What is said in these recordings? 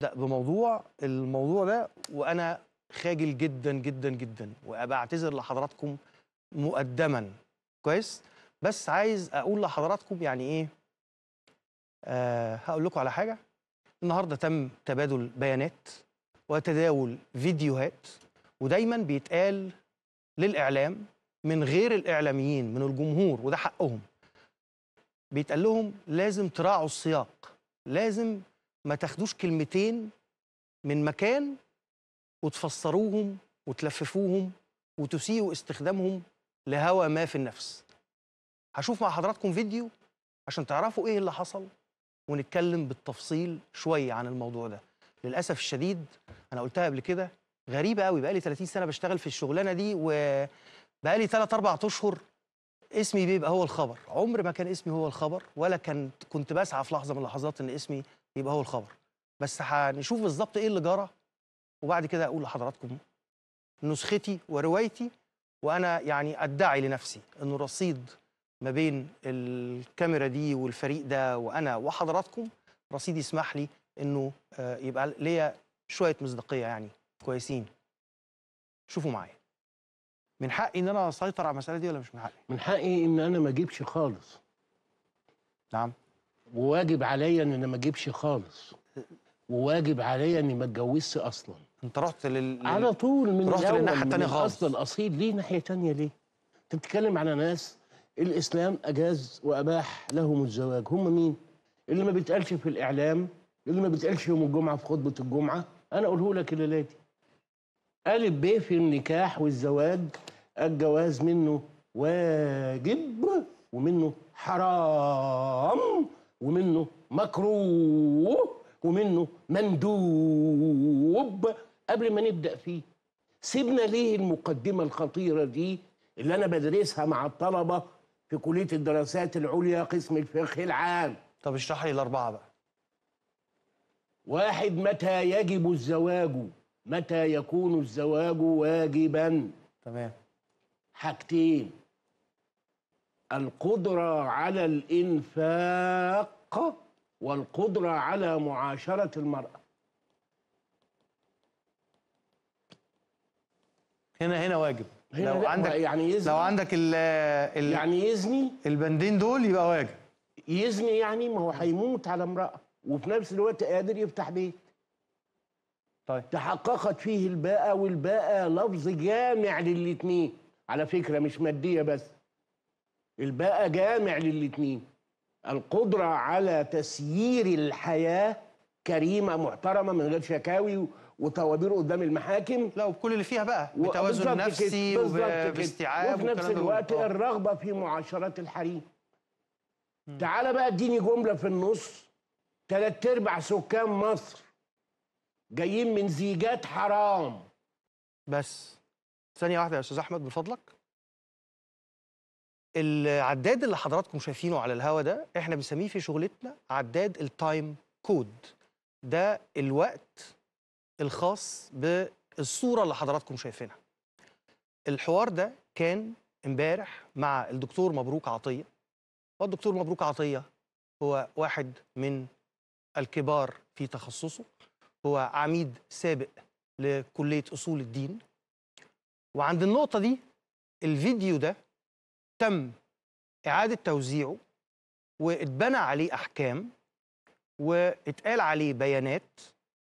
لا بموضوع الموضوع ده وانا خاجل جدا جدا جدا وبعتذر لحضراتكم مقدما كويس بس عايز اقول لحضراتكم يعني ايه آه هقول لكم على حاجه النهارده تم تبادل بيانات وتداول فيديوهات ودايما بيتقال للاعلام من غير الاعلاميين من الجمهور وده حقهم بيتقال لهم لازم تراعوا السياق لازم ما تاخدوش كلمتين من مكان وتفسروهم وتلففوهم وتسيئوا استخدامهم لهوى ما في النفس هشوف مع حضراتكم فيديو عشان تعرفوا ايه اللي حصل ونتكلم بالتفصيل شويه عن الموضوع ده للاسف الشديد انا قلتها قبل كده غريبه قوي بقالي 30 سنه بشتغل في الشغلانه دي وبقالي 3 4 اشهر اسمي بيبقى هو الخبر عمر ما كان اسمي هو الخبر ولا كان كنت بسعى في لحظه من اللحظات ان اسمي يبقى هو الخبر بس هنشوف بالظبط ايه اللي جرى وبعد كده اقول لحضراتكم نسختي وروايتي وانا يعني ادعي لنفسي ان الرصيد ما بين الكاميرا دي والفريق ده وانا وحضراتكم رصيد يسمح لي انه آه، يبقى ليا شويه مصداقيه يعني كويسين شوفوا معايا من حقي ان انا اسيطر على المساله دي ولا مش من حقي من حقي ان انا ما اجيبش خالص نعم وواجب عليا ان ما اجيبش خالص وواجب عليا اني ما اتجوزش اصلا انت رحت لل على طول من رحت للناحيه الثانيه خالص اصلا اصيل ليه ناحيه ثانيه ليه؟ انت بتتكلم على ناس الاسلام اجاز واباح لهم الزواج هم مين؟ اللي ما بيتقالش في الاعلام اللي ما بيتقالش يوم الجمعه في خطبه الجمعه انا اقوله لك الليله دي ألف ب في النكاح والزواج الجواز منه واجب ومنه حرام ومنه مكروه ومنه مندوب قبل ما نبدا فيه سيبنا ليه المقدمه الخطيره دي اللي انا بدرسها مع الطلبه في كليه الدراسات العليا قسم الفقه العام طب اشرح لي الاربعه بقى واحد متى يجب الزواج متى يكون الزواج واجبا تمام حاجتين القدره على الانفاق الثقه والقدرة على معاشرة المرأة هنا هنا واجب هنا لو عندك يعني يزني لو عندك الـ الـ يعني يزني البندين دول يبقى واجب يزني يعني ما هو هيموت على امرأة وفي نفس الوقت قادر يفتح بيت طيب تحققت فيه الباءة والباءة لفظ جامع للاتنين على فكرة مش مادية بس الباءة جامع للاتنين القدرة على تسيير الحياة كريمة محترمة من غير شكاوي وطوابير قدام المحاكم لا وبكل اللي فيها بقى بتوازن نفسي وباستيعاب وفي نفس الوقت بقى. آه. الرغبة في معاشرة الحريم تعال بقى اديني جملة في النص ثلاث ارباع سكان مصر جايين من زيجات حرام بس ثانية واحدة يا أستاذ أحمد بفضلك العداد اللي حضراتكم شايفينه على الهوا ده احنا بنسميه في شغلتنا عداد التايم كود ده الوقت الخاص بالصوره اللي حضراتكم شايفينها الحوار ده كان امبارح مع الدكتور مبروك عطيه والدكتور مبروك عطيه هو واحد من الكبار في تخصصه هو عميد سابق لكليه اصول الدين وعند النقطه دي الفيديو ده تم إعادة توزيعه واتبنى عليه أحكام واتقال عليه بيانات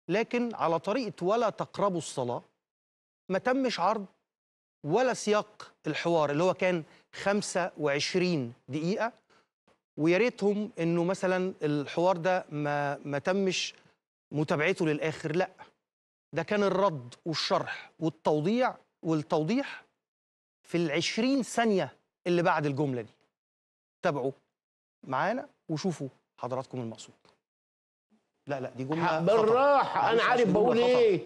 لكن على طريقة ولا تقربوا الصلاة ما تمش عرض ولا سياق الحوار اللي هو كان 25 دقيقة ويا ريتهم انه مثلا الحوار ده ما ما تمش متابعته للاخر لا ده كان الرد والشرح والتوضيع والتوضيح في ال 20 ثانية اللي بعد الجمله دي تابعوا معانا وشوفوا حضراتكم المقصود لا لا دي جمله بالراحه انا عارف بقول ايه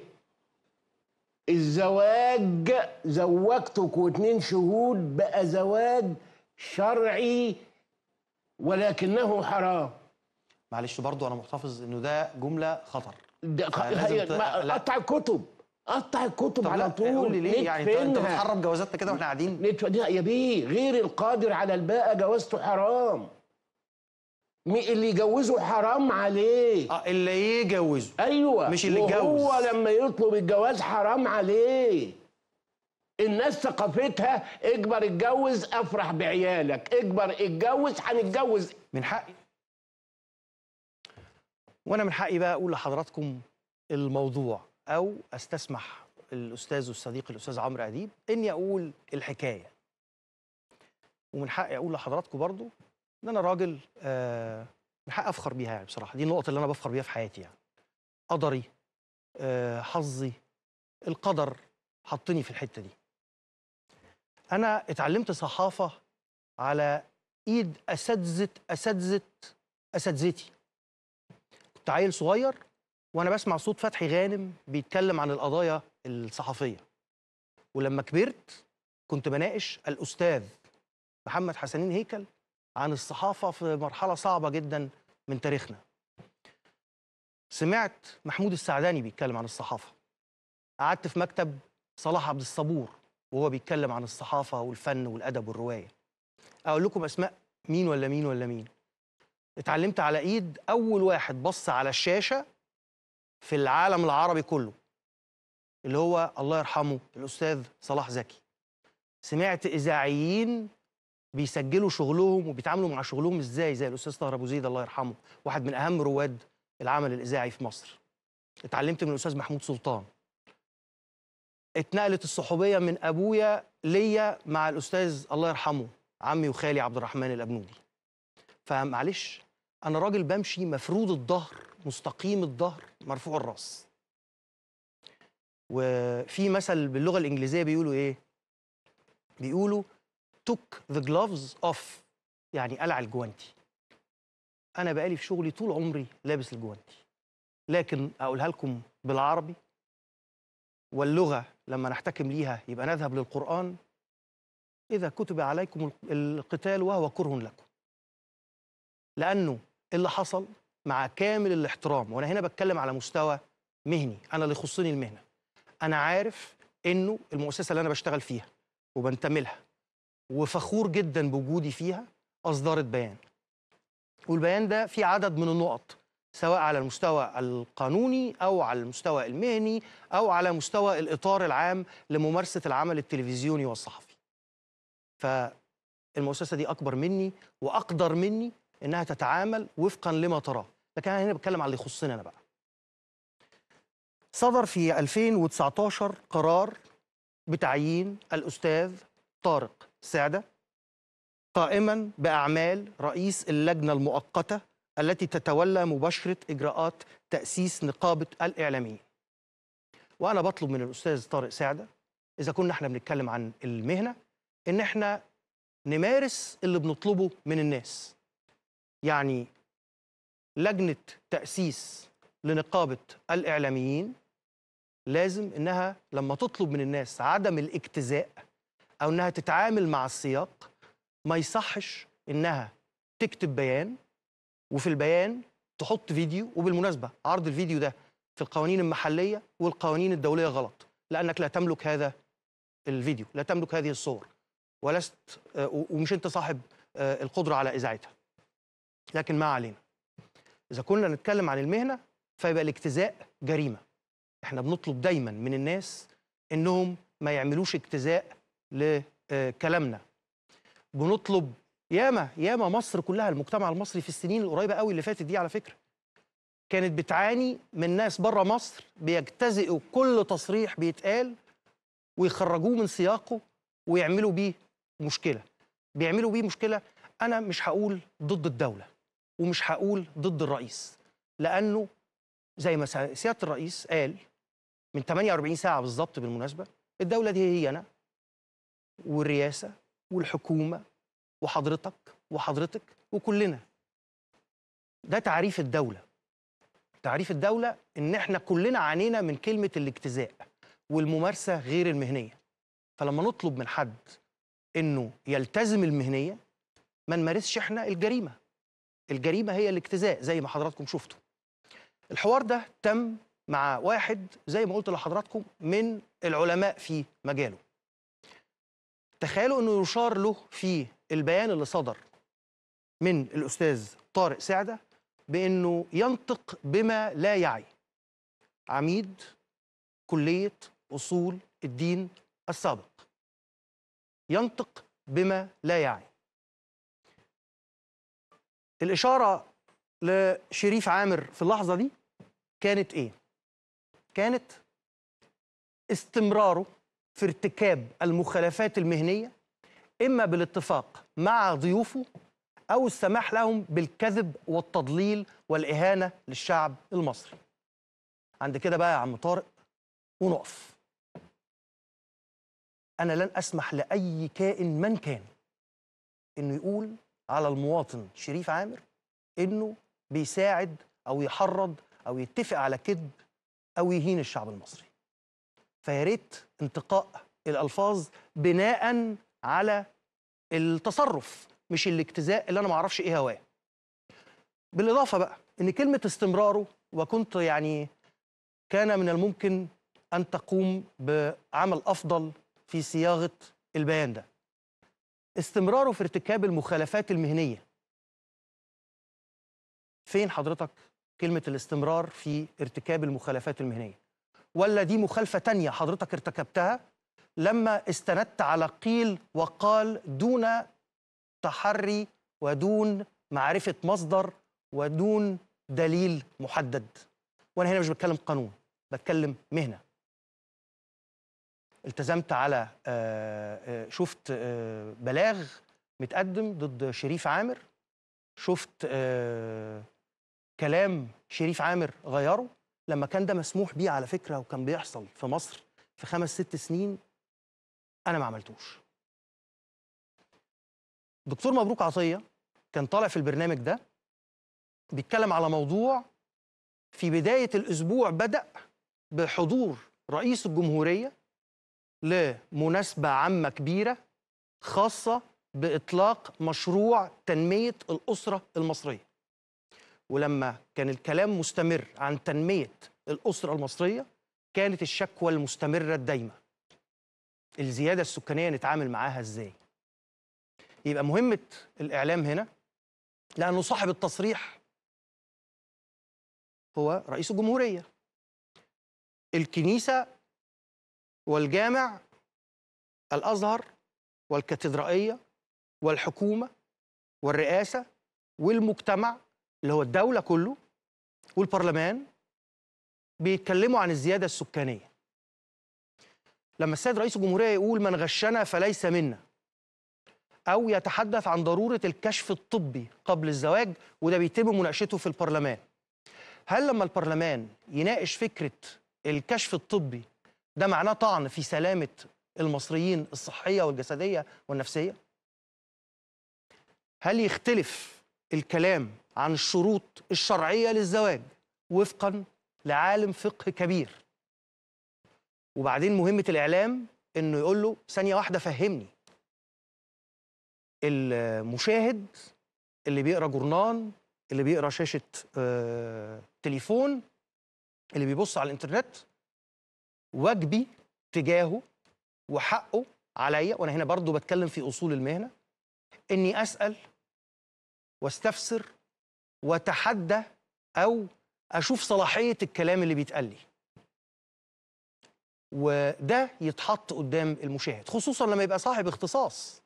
الزواج زوجتك واتنين شهود بقى زواج شرعي ولكنه حرام معلش برضو انا محتفظ انه ده جمله خطر ده هي... قطع الكتب قطع الكتب على طول قول لي ليه يعني انت بتحرم جوازاتنا كده واحنا قاعدين يا بيه غير القادر على الباءة جوازته حرام اللي يجوزه حرام عليه اه اللي يجوزه ايوه مش اللي يتجوز هو لما يطلب الجواز حرام عليه الناس ثقافتها اجبر اتجوز افرح بعيالك اجبر اتجوز هنتجوز من حقي وانا من حقي بقى اقول لحضراتكم الموضوع او استسمح الاستاذ والصديق الاستاذ عمرو اديب اني اقول الحكايه ومن حقي اقول لحضراتكم برضو ان انا راجل آه من حقي افخر بيها يعني بصراحه دي النقطه اللي انا بفخر بيها في حياتي يعني قدري آه حظي القدر حطني في الحته دي انا اتعلمت صحافه على ايد اساتذه اساتذه اساتذتي كنت عيل صغير وانا بسمع صوت فتحي غانم بيتكلم عن القضايا الصحفيه ولما كبرت كنت بناقش الاستاذ محمد حسنين هيكل عن الصحافه في مرحله صعبه جدا من تاريخنا سمعت محمود السعداني بيتكلم عن الصحافه قعدت في مكتب صلاح عبد الصبور وهو بيتكلم عن الصحافه والفن والادب والروايه اقول لكم اسماء مين ولا مين ولا مين اتعلمت على ايد اول واحد بص على الشاشه في العالم العربي كله اللي هو الله يرحمه الاستاذ صلاح زكي سمعت اذاعيين بيسجلوا شغلهم وبيتعاملوا مع شغلهم ازاي زي الاستاذ طاهر ابو زيد الله يرحمه واحد من اهم رواد العمل الاذاعي في مصر اتعلمت من الاستاذ محمود سلطان اتنقلت الصحوبيه من ابويا ليا مع الاستاذ الله يرحمه عمي وخالي عبد الرحمن الابنودي فمعلش انا راجل بمشي مفرود الظهر مستقيم الظهر مرفوع الراس وفي مثل باللغه الانجليزيه بيقولوا ايه بيقولوا took the gloves off يعني قلع الجوانتي انا بقالي في شغلي طول عمري لابس الجوانتي لكن اقولها لكم بالعربي واللغه لما نحتكم ليها يبقى نذهب للقران اذا كتب عليكم القتال وهو كره لكم لانه اللي حصل مع كامل الاحترام وانا هنا بتكلم على مستوى مهني انا اللي يخصني المهنه انا عارف انه المؤسسه اللي انا بشتغل فيها وبنتمي لها وفخور جدا بوجودي فيها اصدرت بيان والبيان ده فيه عدد من النقط سواء على المستوى القانوني او على المستوى المهني او على مستوى الاطار العام لممارسه العمل التلفزيوني والصحفي فالمؤسسه دي اكبر مني واقدر مني انها تتعامل وفقا لما تراه لكن انا هنا بتكلم على اللي يخصنا انا بقى صدر في 2019 قرار بتعيين الاستاذ طارق سعده قائما باعمال رئيس اللجنه المؤقته التي تتولى مباشره اجراءات تاسيس نقابه الاعلاميين. وانا بطلب من الاستاذ طارق سعده اذا كنا احنا بنتكلم عن المهنه ان احنا نمارس اللي بنطلبه من الناس. يعني لجنه تاسيس لنقابه الاعلاميين لازم انها لما تطلب من الناس عدم الاجتزاء او انها تتعامل مع السياق ما يصحش انها تكتب بيان وفي البيان تحط فيديو وبالمناسبه عرض الفيديو ده في القوانين المحليه والقوانين الدوليه غلط لانك لا تملك هذا الفيديو لا تملك هذه الصور ولست آه، ومش انت صاحب آه، القدره على اذاعتها لكن ما علينا إذا كنا نتكلم عن المهنة فيبقى الاجتزاء جريمة احنا بنطلب دايما من الناس انهم ما يعملوش اجتزاء لكلامنا آه، بنطلب ياما ياما مصر كلها المجتمع المصري في السنين القريبه قوي اللي فاتت دي على فكره كانت بتعاني من ناس بره مصر بيجتزئوا كل تصريح بيتقال ويخرجوه من سياقه ويعملوا بيه مشكله بيعملوا بيه مشكله انا مش هقول ضد الدوله ومش هقول ضد الرئيس لانه زي ما سياده الرئيس قال من 48 ساعه بالظبط بالمناسبه الدوله دي هي انا والرئاسه والحكومه وحضرتك وحضرتك وكلنا ده تعريف الدوله تعريف الدوله ان احنا كلنا عانينا من كلمه الاجتزاء والممارسه غير المهنيه فلما نطلب من حد انه يلتزم المهنيه ما نمارسش احنا الجريمه الجريمه هي الاجتزاء زي ما حضراتكم شفتوا الحوار ده تم مع واحد زي ما قلت لحضراتكم من العلماء في مجاله تخيلوا انه يشار له في البيان اللي صدر من الاستاذ طارق سعده بانه ينطق بما لا يعي عميد كليه اصول الدين السابق ينطق بما لا يعي الإشارة لشريف عامر في اللحظة دي كانت إيه؟ كانت استمراره في ارتكاب المخالفات المهنية إما بالاتفاق مع ضيوفه أو السماح لهم بالكذب والتضليل والإهانة للشعب المصري عند كده بقى يا عم طارق ونقف أنا لن أسمح لأي كائن من كان إنه يقول على المواطن شريف عامر انه بيساعد او يحرض او يتفق على كذب او يهين الشعب المصري فيا ريت انتقاء الالفاظ بناء على التصرف مش الاجتزاء اللي انا ما اعرفش ايه هواه بالاضافه بقى ان كلمه استمراره وكنت يعني كان من الممكن ان تقوم بعمل افضل في صياغه البيان ده استمراره في ارتكاب المخالفات المهنيه فين حضرتك كلمه الاستمرار في ارتكاب المخالفات المهنيه ولا دي مخالفه تانية حضرتك ارتكبتها لما استندت على قيل وقال دون تحري ودون معرفه مصدر ودون دليل محدد وانا هنا مش بتكلم قانون بتكلم مهنه التزمت على آه، آه، شفت آه، بلاغ متقدم ضد شريف عامر شفت كلام شريف عامر غيره لما كان ده مسموح بيه على فكره وكان بيحصل في مصر في خمس ست سنين انا ما عملتوش دكتور مبروك عطيه كان طالع في البرنامج ده بيتكلم على موضوع في بدايه الاسبوع بدا بحضور رئيس الجمهوريه لمناسبة عامة كبيرة خاصة بإطلاق مشروع تنمية الأسرة المصرية ولما كان الكلام مستمر عن تنمية الأسرة المصرية كانت الشكوى المستمرة الدايمة الزيادة السكانية نتعامل معاها إزاي يبقى مهمة الإعلام هنا لأنه صاحب التصريح هو رئيس الجمهورية الكنيسة والجامع الأزهر والكاتدرائية والحكومة والرئاسة والمجتمع اللي هو الدولة كله والبرلمان بيتكلموا عن الزيادة السكانية لما السيد رئيس الجمهورية يقول من غشنا فليس منا أو يتحدث عن ضرورة الكشف الطبي قبل الزواج وده بيتم مناقشته في البرلمان هل لما البرلمان يناقش فكرة الكشف الطبي ده معناه طعن في سلامة المصريين الصحية والجسدية والنفسية هل يختلف الكلام عن الشروط الشرعية للزواج وفقا لعالم فقه كبير وبعدين مهمة الإعلام إنه يقول له ثانية واحدة فهمني المشاهد اللي بيقرا جورنان اللي بيقرا شاشة آه، تليفون اللي بيبص على الإنترنت واجبي تجاهه وحقه عليا وانا هنا برضو بتكلم في اصول المهنه اني اسال واستفسر واتحدى او اشوف صلاحيه الكلام اللي بيتقال لي وده يتحط قدام المشاهد خصوصا لما يبقى صاحب اختصاص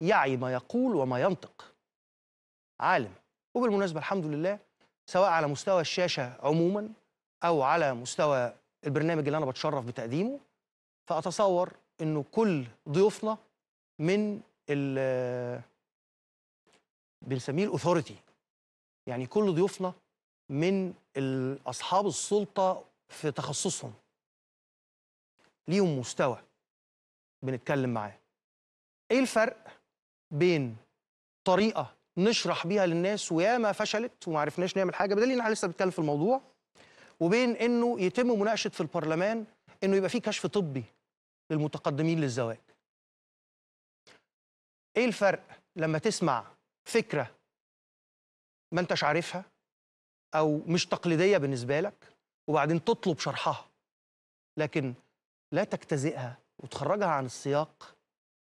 يعي ما يقول وما ينطق عالم وبالمناسبه الحمد لله سواء على مستوى الشاشه عموما او على مستوى البرنامج اللي انا بتشرف بتقديمه فاتصور انه كل ضيوفنا من ال بنسميه الاثوريتي يعني كل ضيوفنا من اصحاب السلطه في تخصصهم ليهم مستوى بنتكلم معاه ايه الفرق بين طريقه نشرح بيها للناس وياما فشلت وما عرفناش نعمل حاجه بدليل ان احنا لسه بنتكلم في الموضوع وبين انه يتم مناقشه في البرلمان انه يبقى في كشف طبي للمتقدمين للزواج ايه الفرق لما تسمع فكره ما انتش عارفها او مش تقليديه بالنسبه لك وبعدين تطلب شرحها لكن لا تجتزئها وتخرجها عن السياق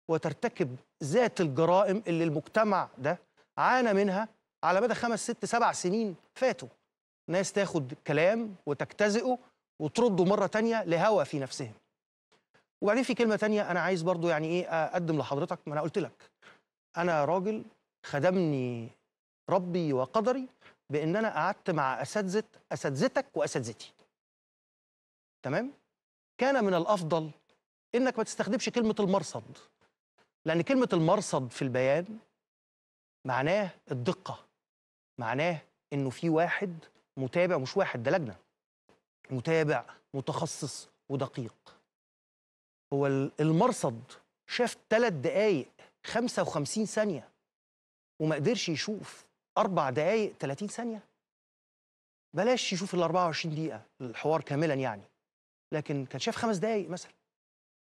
وترتكب ذات الجرائم اللي المجتمع ده عانى منها على مدى خمس ست سبع سنين فاتوا ناس تاخد كلام وتجتزئه وترده مرة تانية لهوى في نفسهم وبعدين في كلمة تانية أنا عايز برضو يعني إيه أقدم لحضرتك ما أنا قلت لك أنا راجل خدمني ربي وقدري بإن أنا قعدت مع أساتذة أساتذتك وأساتذتي تمام؟ كان من الأفضل إنك ما تستخدمش كلمة المرصد لأن كلمة المرصد في البيان معناه الدقة معناه إنه في واحد متابع مش واحد ده لجنه متابع متخصص ودقيق هو المرصد شاف ثلاث دقايق 55 ثانيه وما قدرش يشوف اربع دقايق 30 ثانيه بلاش يشوف ال 24 دقيقه الحوار كاملا يعني لكن كان شاف خمس دقايق مثلا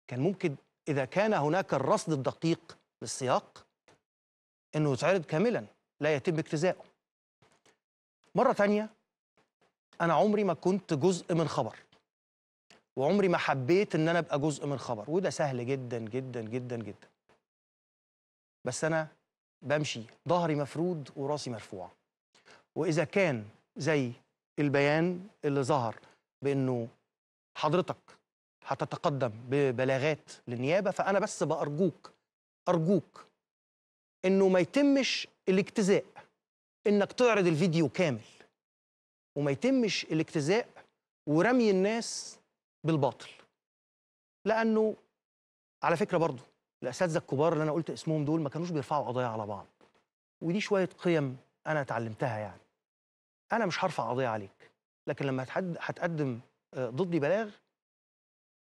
كان ممكن اذا كان هناك الرصد الدقيق للسياق انه يتعرض كاملا لا يتم اجتزاؤه مره ثانيه انا عمري ما كنت جزء من خبر وعمري ما حبيت ان انا ابقى جزء من خبر وده سهل جدا جدا جدا جدا بس انا بمشي ظهري مفرود وراسي مرفوع واذا كان زي البيان اللي ظهر بانه حضرتك هتتقدم ببلاغات للنيابه فانا بس بارجوك ارجوك انه ما يتمش الاجتزاء انك تعرض الفيديو كامل وما يتمش الاجتزاء ورمي الناس بالباطل لانه على فكره برضه الاساتذه الكبار اللي انا قلت اسمهم دول ما كانوش بيرفعوا قضايا على بعض ودي شويه قيم انا اتعلمتها يعني انا مش هرفع قضيه عليك لكن لما هتقدم آه، ضدي بلاغ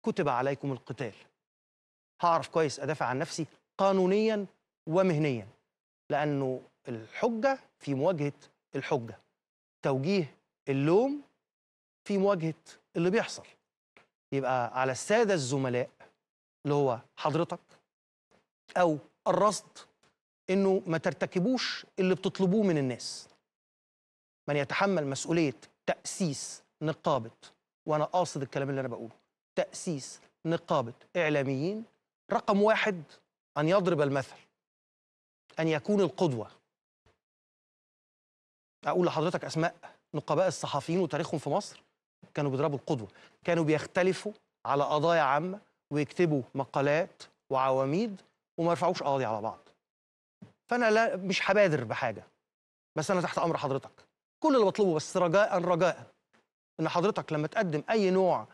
كتب عليكم القتال هعرف كويس ادافع عن نفسي قانونيا ومهنيا لانه الحجه في مواجهه الحجه توجيه اللوم في مواجهه اللي بيحصل يبقى على الساده الزملاء اللي هو حضرتك او الرصد انه ما ترتكبوش اللي بتطلبوه من الناس من يتحمل مسؤوليه تاسيس نقابه وانا قاصد الكلام اللي انا بقوله تاسيس نقابه اعلاميين رقم واحد ان يضرب المثل ان يكون القدوه اقول لحضرتك اسماء نقباء الصحفيين وتاريخهم في مصر كانوا بيضربوا القدوة كانوا بيختلفوا على قضايا عامة ويكتبوا مقالات وعواميد وما يرفعوش قاضي على بعض فأنا لا مش حبادر بحاجة بس أنا تحت أمر حضرتك كل اللي بطلبه بس رجاء رجاء إن حضرتك لما تقدم أي نوع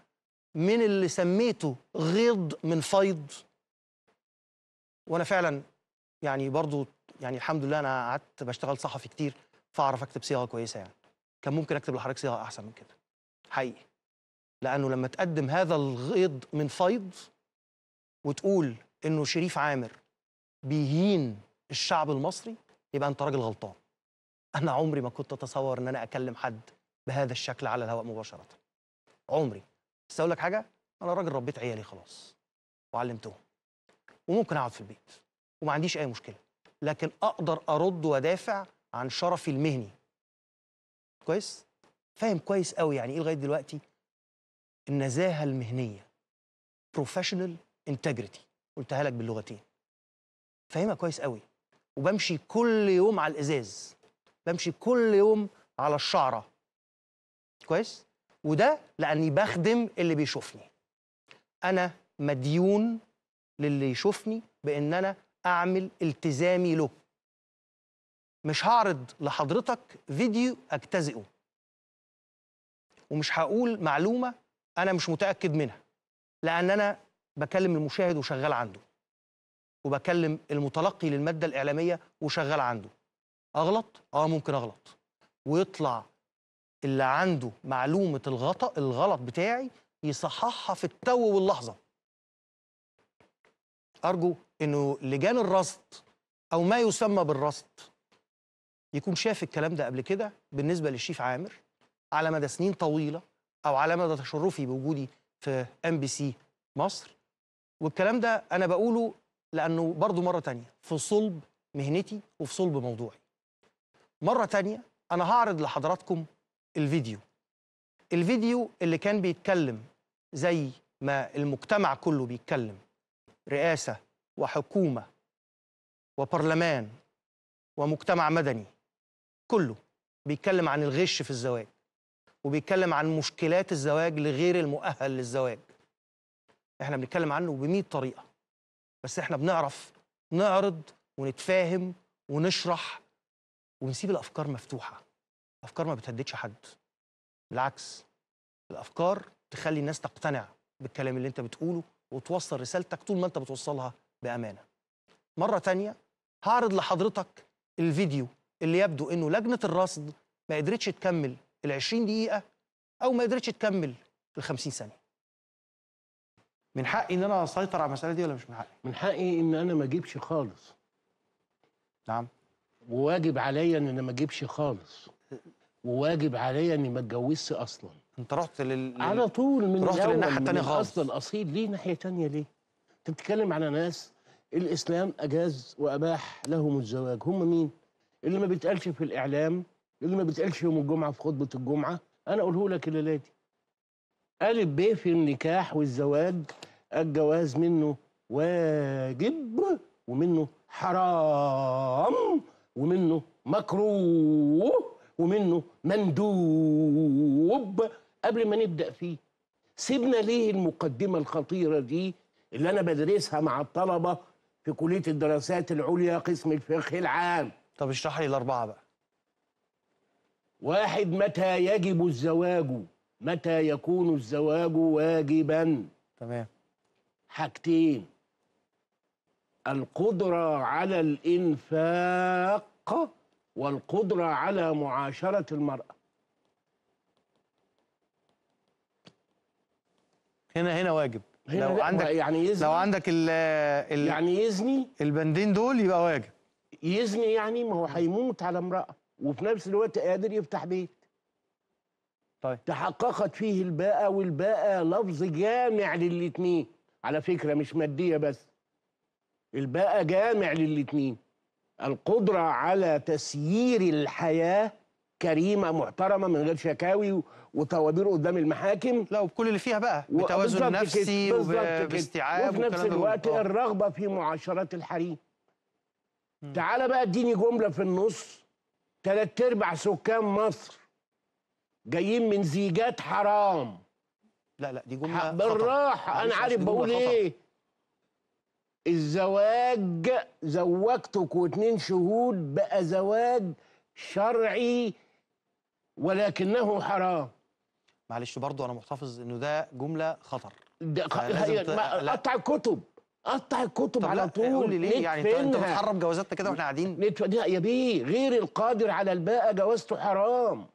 من اللي سميته غيض من فيض وأنا فعلا يعني برضو يعني الحمد لله أنا قعدت بشتغل صحفي كتير فأعرف أكتب صياغة كويسة يعني كان ممكن اكتب لحضرتك صيغه احسن من كده حقيقي لانه لما تقدم هذا الغيض من فيض وتقول انه شريف عامر بيهين الشعب المصري يبقى انت راجل غلطان انا عمري ما كنت اتصور ان انا اكلم حد بهذا الشكل على الهواء مباشره عمري بس اقول لك حاجه انا راجل ربيت عيالي خلاص وعلمتهم وممكن اقعد في البيت وما عنديش اي مشكله لكن اقدر ارد وادافع عن شرفي المهني كويس فاهم كويس قوي يعني ايه لغايه دلوقتي النزاهه المهنيه بروفيشنال انتجريتي قلتها لك باللغتين فاهمها كويس قوي وبمشي كل يوم على الازاز بمشي كل يوم على الشعره كويس وده لاني بخدم اللي بيشوفني انا مديون للي يشوفني بان انا اعمل التزامي له مش هعرض لحضرتك فيديو اجتزئه ومش هقول معلومه انا مش متاكد منها لان انا بكلم المشاهد وشغال عنده وبكلم المتلقي للماده الاعلاميه وشغال عنده اغلط اه ممكن اغلط ويطلع اللي عنده معلومه الغطأ الغلط بتاعي يصححها في التو واللحظه ارجو انه لجان الرصد او ما يسمى بالرصد يكون شاف الكلام ده قبل كده بالنسبه للشيف عامر على مدى سنين طويله او على مدى تشرفي بوجودي في ام بي سي مصر والكلام ده انا بقوله لانه برضه مره تانية في صلب مهنتي وفي صلب موضوعي مره تانية انا هعرض لحضراتكم الفيديو الفيديو اللي كان بيتكلم زي ما المجتمع كله بيتكلم رئاسه وحكومه وبرلمان ومجتمع مدني كله بيتكلم عن الغش في الزواج وبيتكلم عن مشكلات الزواج لغير المؤهل للزواج احنا بنتكلم عنه ب طريقه بس احنا بنعرف نعرض ونتفاهم ونشرح ونسيب الافكار مفتوحه أفكار ما بتهددش حد بالعكس الافكار تخلي الناس تقتنع بالكلام اللي انت بتقوله وتوصل رسالتك طول ما انت بتوصلها بامانه مره تانية هعرض لحضرتك الفيديو اللي يبدو انه لجنه الرصد ما قدرتش تكمل ال 20 دقيقه او ما قدرتش تكمل ال 50 ثانيه من حقي ان انا اسيطر على المساله دي ولا مش من حقي من حقي ان انا ما اجيبش خالص نعم وواجب عليا ان انا ما اجيبش خالص وواجب عليا اني ما اتجوزش اصلا انت رحت لل على طول من رحت للناحيه الثانيه خالص اصلا الاصيل ليه ناحيه ثانيه ليه انت بتتكلم على ناس الاسلام اجاز واباح لهم الزواج هم مين اللي ما بيتقالش في الاعلام اللي ما بيتقالش يوم الجمعه في خطبه الجمعه انا اقوله لك الليله دي الف ب في النكاح والزواج الجواز منه واجب ومنه حرام ومنه مكروه ومنه مندوب قبل ما نبدا فيه سيبنا ليه المقدمه الخطيره دي اللي انا بدرسها مع الطلبه في كليه الدراسات العليا قسم الفقه العام طب اشرح لي الاربعه بقى واحد متى يجب الزواج متى يكون الزواج واجبا تمام حاجتين القدرة على الإنفاق والقدرة على معاشرة المرأة هنا هنا واجب هنا لو عندك يعني يزني لو عندك ال الـ يعني يزني البندين دول يبقى واجب يزني يعني ما هو هيموت على امرأة وفي نفس الوقت قادر يفتح بيت طيب تحققت فيه الباء والباء لفظ جامع للاتنين على فكرة مش مادية بس الباء جامع للاتنين القدرة على تسيير الحياة كريمة محترمة من غير شكاوي وتوابير قدام المحاكم لا وبكل اللي فيها بقى بتوازن نفسي وباستيعاب وفي نفس الوقت آه. الرغبة في معاشرات الحريم تعالى بقى اديني جمله في النص تلات ارباع سكان مصر جايين من زيجات حرام لا لا دي جمله بالراحه انا عارف بقول ايه الزواج زوجتك واتنين شهود بقى زواج شرعي ولكنه حرام معلش برضو انا محتفظ انه ده جمله خطر ده قطع الكتب قطع الكتب على طول ليه يعني انت بتحرم جوازاتنا كده واحنا قاعدين يا بيه غير القادر على الباء جوازته حرام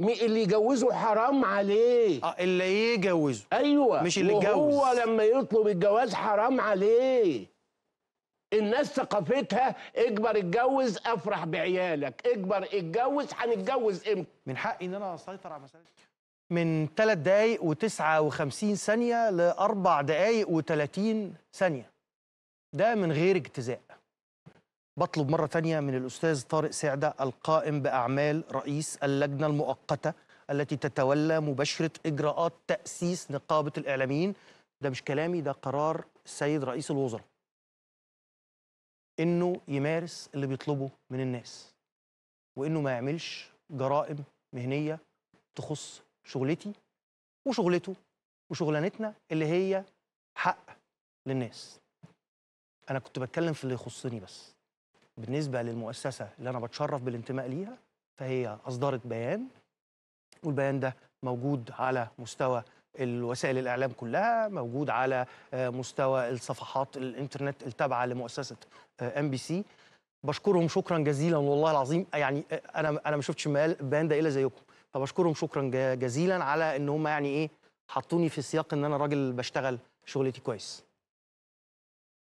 اللي يجوزه حرام عليه اه اللي يجوزه ايوه مش اللي يتجوز هو لما يطلب الجواز حرام عليه الناس ثقافتها اجبر اتجوز افرح بعيالك اجبر اتجوز هنتجوز امتى من حقي ان انا اسيطر على مساله من 3 دقايق و59 ثانية لأربع دقايق و30 ثانية ده من غير اجتزاء بطلب مرة ثانية من الأستاذ طارق سعدة القائم بأعمال رئيس اللجنة المؤقتة التي تتولى مباشرة إجراءات تأسيس نقابة الإعلاميين ده مش كلامي ده قرار السيد رئيس الوزراء إنه يمارس اللي بيطلبه من الناس وإنه ما يعملش جرائم مهنية تخص شغلتي وشغلته وشغلانتنا اللي هي حق للناس انا كنت بتكلم في اللي يخصني بس بالنسبه للمؤسسه اللي انا بتشرف بالانتماء ليها فهي اصدرت بيان والبيان ده موجود على مستوى الوسائل الاعلام كلها موجود على آه، مستوى الصفحات الانترنت التابعه لمؤسسه آه، ام بي سي بشكرهم شكرا جزيلا والله العظيم يعني آه، انا انا ما شفتش البيان ده الا زيكم فبشكرهم شكرا جزيلا على ان هم يعني ايه حطوني في سياق ان انا راجل بشتغل شغلتي كويس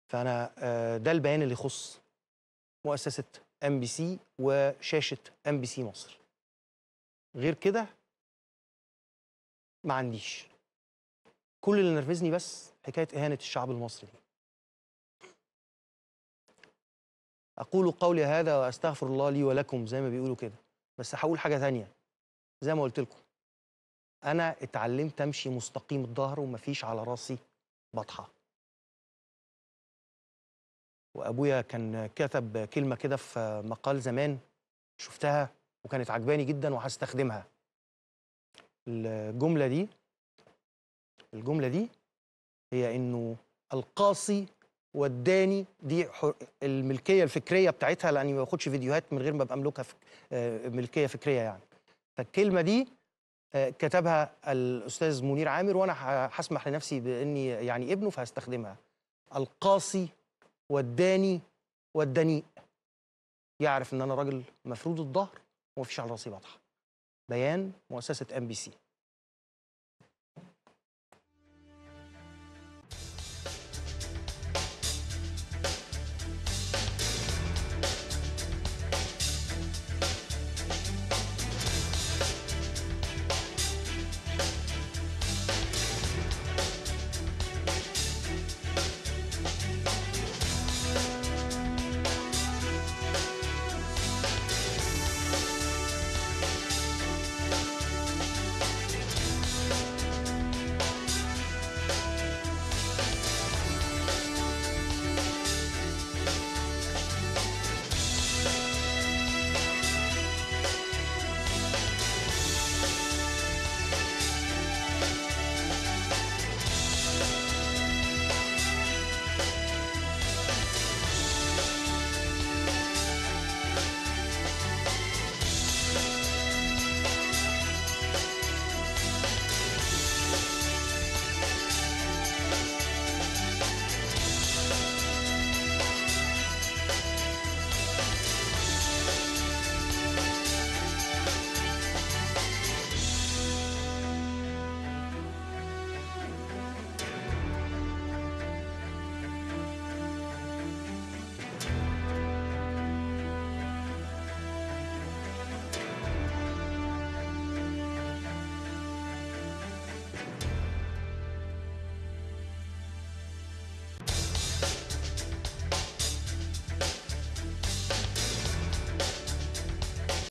فانا آه، ده البيان اللي يخص مؤسسه ام بي سي وشاشه ام بي سي مصر غير كده ما عنديش كل اللي نرفزني بس حكايه اهانه الشعب المصري دي اقول قولي هذا واستغفر الله لي ولكم زي ما بيقولوا كده بس هقول حاجه ثانيه زي ما قلت لكم انا اتعلمت امشي مستقيم الظهر ومفيش على راسي بطحه وابويا كان كتب كلمه كده في مقال زمان شفتها وكانت عجباني جدا وهستخدمها الجمله دي الجمله دي هي انه القاصي وداني دي الملكيه الفكريه بتاعتها لاني ما باخدش فيديوهات من غير ما ابقى املكها آه، ملكيه فكريه يعني فالكلمه دي آه، كتبها الاستاذ منير عامر وانا هسمح لنفسي باني يعني ابنه فهستخدمها القاصي والداني والدنيء يعرف ان انا راجل مفروض الظهر ومفيش على راسي بطحه بيان مؤسسه ام بي سي